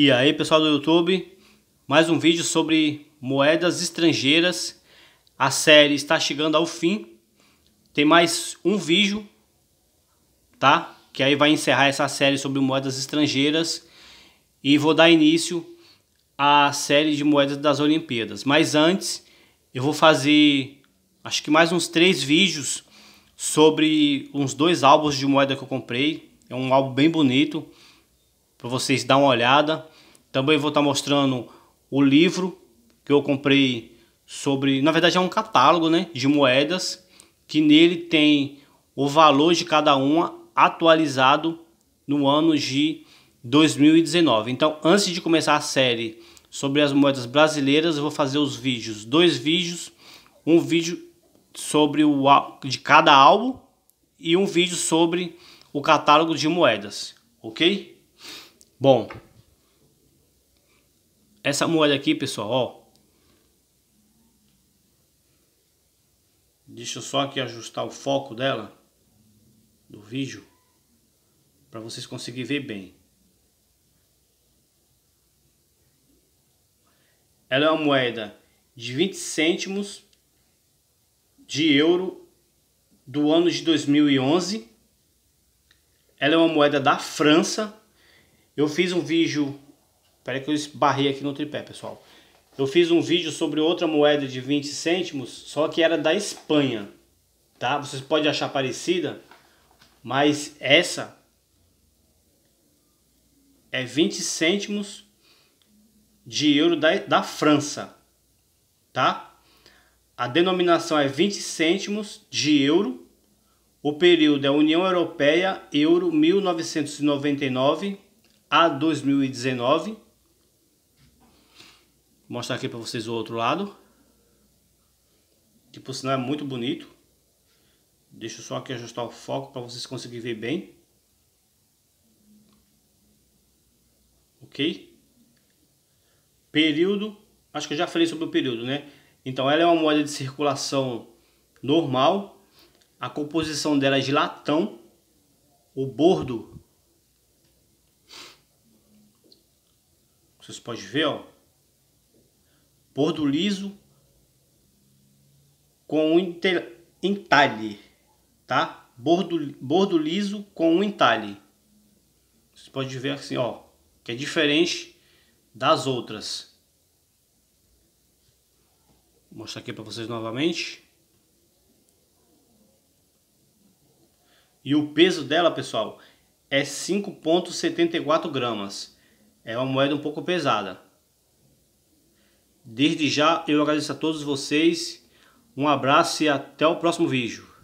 E aí pessoal do YouTube, mais um vídeo sobre moedas estrangeiras. A série está chegando ao fim. Tem mais um vídeo, tá? Que aí vai encerrar essa série sobre moedas estrangeiras e vou dar início à série de moedas das Olimpíadas. Mas antes, eu vou fazer acho que mais uns três vídeos sobre uns dois álbuns de moeda que eu comprei. É um álbum bem bonito para vocês dar uma olhada. Também vou estar tá mostrando o livro que eu comprei sobre, na verdade é um catálogo, né, de moedas, que nele tem o valor de cada uma atualizado no ano de 2019. Então, antes de começar a série sobre as moedas brasileiras, eu vou fazer os vídeos, dois vídeos, um vídeo sobre o de cada álbum e um vídeo sobre o catálogo de moedas, OK? Bom, essa moeda aqui, pessoal, ó. Deixa eu só aqui ajustar o foco dela do vídeo para vocês conseguirem ver bem. Ela é uma moeda de 20 cêntimos de euro do ano de 2011. Ela é uma moeda da França eu fiz um vídeo, peraí que eu esbarrei aqui no tripé, pessoal. Eu fiz um vídeo sobre outra moeda de 20 cêntimos, só que era da Espanha, tá? Vocês podem achar parecida, mas essa é 20 cêntimos de euro da, da França, tá? A denominação é 20 cêntimos de euro. O período é União Europeia, euro 1999 a 2019. Vou mostrar aqui para vocês o outro lado. Que por sinal é muito bonito. Deixa eu só aqui ajustar o foco para vocês conseguirem ver bem. Ok? Período. Acho que eu já falei sobre o período, né? Então ela é uma moeda de circulação normal. A composição dela é de latão. O bordo Vocês podem ver, ó. Bordo liso com um entalhe, tá? Bordo, bordo liso com um entalhe. Vocês podem ver assim, ó, que é diferente das outras. Vou mostrar aqui para vocês novamente. E o peso dela, pessoal, é 5.74 gramas. É uma moeda um pouco pesada. Desde já eu agradeço a todos vocês. Um abraço e até o próximo vídeo.